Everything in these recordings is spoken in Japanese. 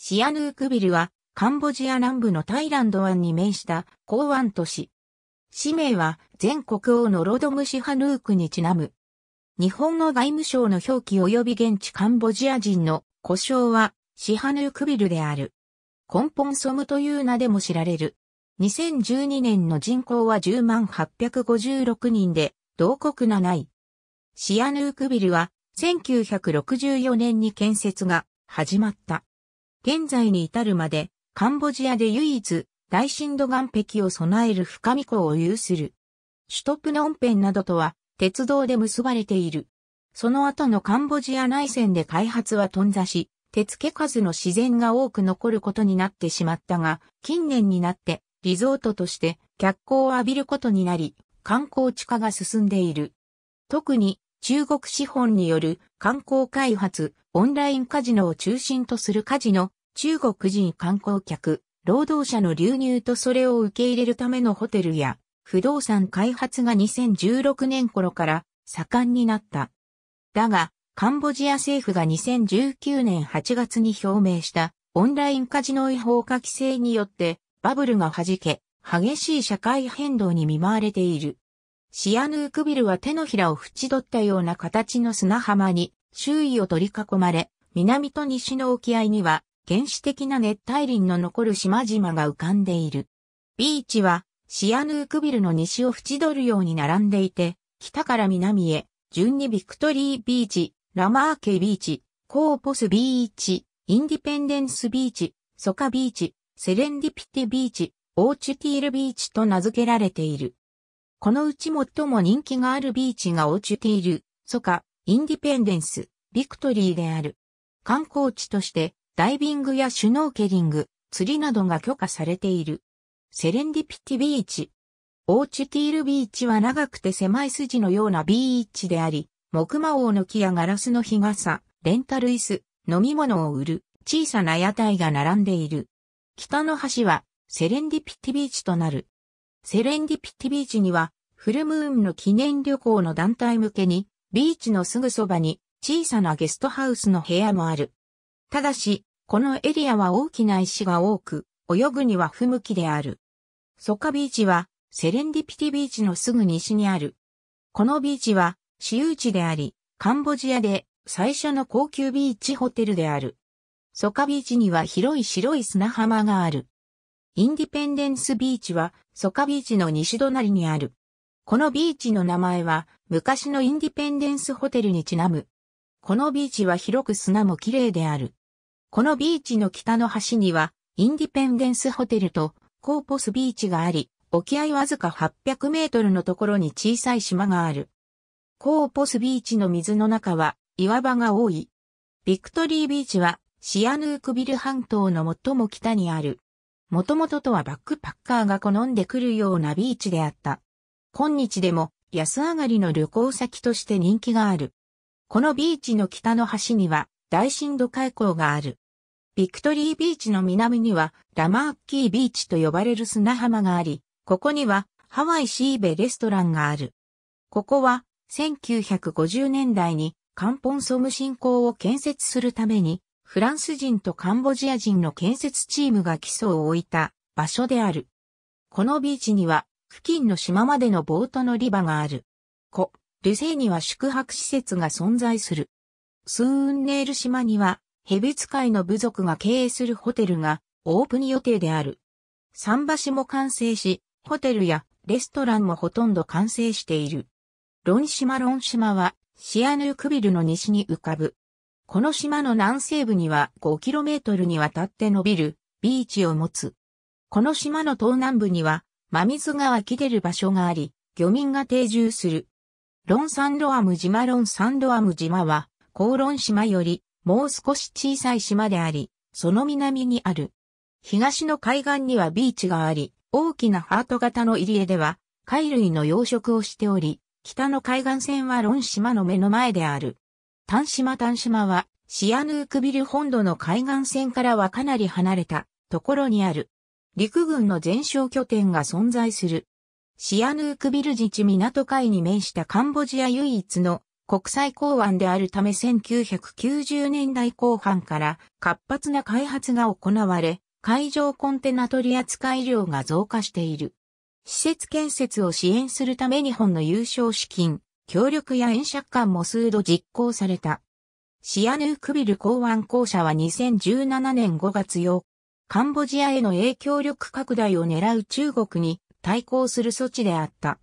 シアヌークビルは、カンボジア南部のタイランド湾に面した港湾都市。市名は、全国王のロドムシハヌークにちなむ。日本の外務省の表記及び現地カンボジア人の故障は、シハヌークビルである。コンポンソムという名でも知られる。2012年の人口は10万856人で、同国7位。シアヌークビルは、1964年に建設が始まった。現在に至るまで、カンボジアで唯一、大震度岩壁を備える深み湖を有する。首都プノンペンなどとは、鉄道で結ばれている。その後のカンボジア内戦で開発は頓挫し、手付け数の自然が多く残ることになってしまったが、近年になってリゾートとして脚光を浴びることになり、観光地化が進んでいる。特に中国資本による観光開発、オンラインカジノを中心とするカジノ、中国人観光客、労働者の流入とそれを受け入れるためのホテルや不動産開発が2016年頃から盛んになった。だが、カンボジア政府が2019年8月に表明したオンラインカジノ違法化規制によってバブルが弾け、激しい社会変動に見舞われている。シアヌークビルは手のひらを縁取ったような形の砂浜に周囲を取り囲まれ、南と西の沖合には原始的な熱帯林の残る島々が浮かんでいる。ビーチはシアヌークビルの西を縁取るように並んでいて、北から南へ、順にビクトリービーチ、ラマーケビーチ、コーポスビーチ、インディペンデンスビーチ、ソカビーチ、セレンディピティビーチ、オーチュティールビーチと名付けられている。このうち最も人気があるビーチがオーチュティール、ソカ、インディペンデンス、ビクトリーである。観光地としてダイビングやシュノーケリング、釣りなどが許可されている。セレンディピティビーチ。オーチティールビーチは長くて狭い筋のようなビーチであり、木馬王の木やガラスの日傘、レンタル椅子、飲み物を売る小さな屋台が並んでいる。北の端はセレンディピティビーチとなる。セレンディピティビーチにはフルムーンの記念旅行の団体向けにビーチのすぐそばに小さなゲストハウスの部屋もある。ただし、このエリアは大きな石が多く、泳ぐには不向きである。ソカビーチは、セレンディピティビーチのすぐ西にある。このビーチは、私有地であり、カンボジアで最初の高級ビーチホテルである。ソカビーチには広い白い砂浜がある。インディペンデンスビーチは、ソカビーチの西隣にある。このビーチの名前は、昔のインディペンデンスホテルにちなむ。このビーチは広く砂もきれいである。このビーチの北の端には、インディペンデンスホテルとコーポスビーチがあり、沖合わずか800メートルのところに小さい島がある。コーポスビーチの水の中は岩場が多い。ビクトリービーチはシアヌークビル半島の最も北にある。もともととはバックパッカーが好んでくるようなビーチであった。今日でも安上がりの旅行先として人気がある。このビーチの北の端には大深度海溝がある。ビクトリービーチの南にはラマーッキービーチと呼ばれる砂浜があり、ここにはハワイシーベレストランがある。ここは1950年代にカンポンソム信仰を建設するためにフランス人とカンボジア人の建設チームが基礎を置いた場所である。このビーチには付近の島までのボート乗り場がある。こ、ルセイには宿泊施設が存在する。スーンネール島には、ヘビ使いの部族が経営するホテルがオープン予定である。桟橋も完成し、ホテルやレストランもほとんど完成している。ロン島ロン島はシアヌークビルの西に浮かぶ。この島の南西部には5トルにわたって伸びるビーチを持つ。この島の東南部には真水が湧き出る場所があり、漁民が定住する。ロンサンロアム島ロンサンロアム島はコーロン島よりもう少し小さい島であり、その南にある。東の海岸にはビーチがあり、大きなハート型の入り江では、貝類の養殖をしており、北の海岸線はロン島の目の前である。丹島丹島は、シアヌークビル本土の海岸線からはかなり離れたところにある。陸軍の全哨拠点が存在する。シアヌークビル自治港海に面したカンボジア唯一の国際港湾であるため1990年代後半から活発な開発が行われ、海上コンテナ取扱量が増加している。施設建設を支援するため日本の優勝資金、協力や円借款も数度実行された。シアヌークビル港湾公社は2017年5月8日、カンボジアへの影響力拡大を狙う中国に対抗する措置であった。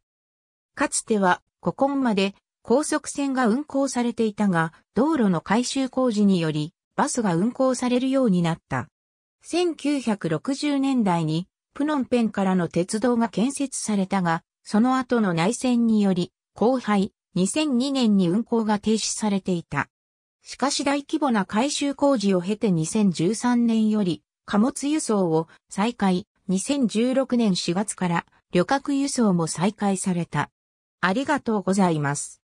かつては、ここまで高速線が運行されていたが、道路の改修工事により、バスが運行されるようになった。1960年代に、プノンペンからの鉄道が建設されたが、その後の内戦により、後輩、2002年に運行が停止されていた。しかし大規模な改修工事を経て2013年より、貨物輸送を再開、2016年4月から旅客輸送も再開された。ありがとうございます。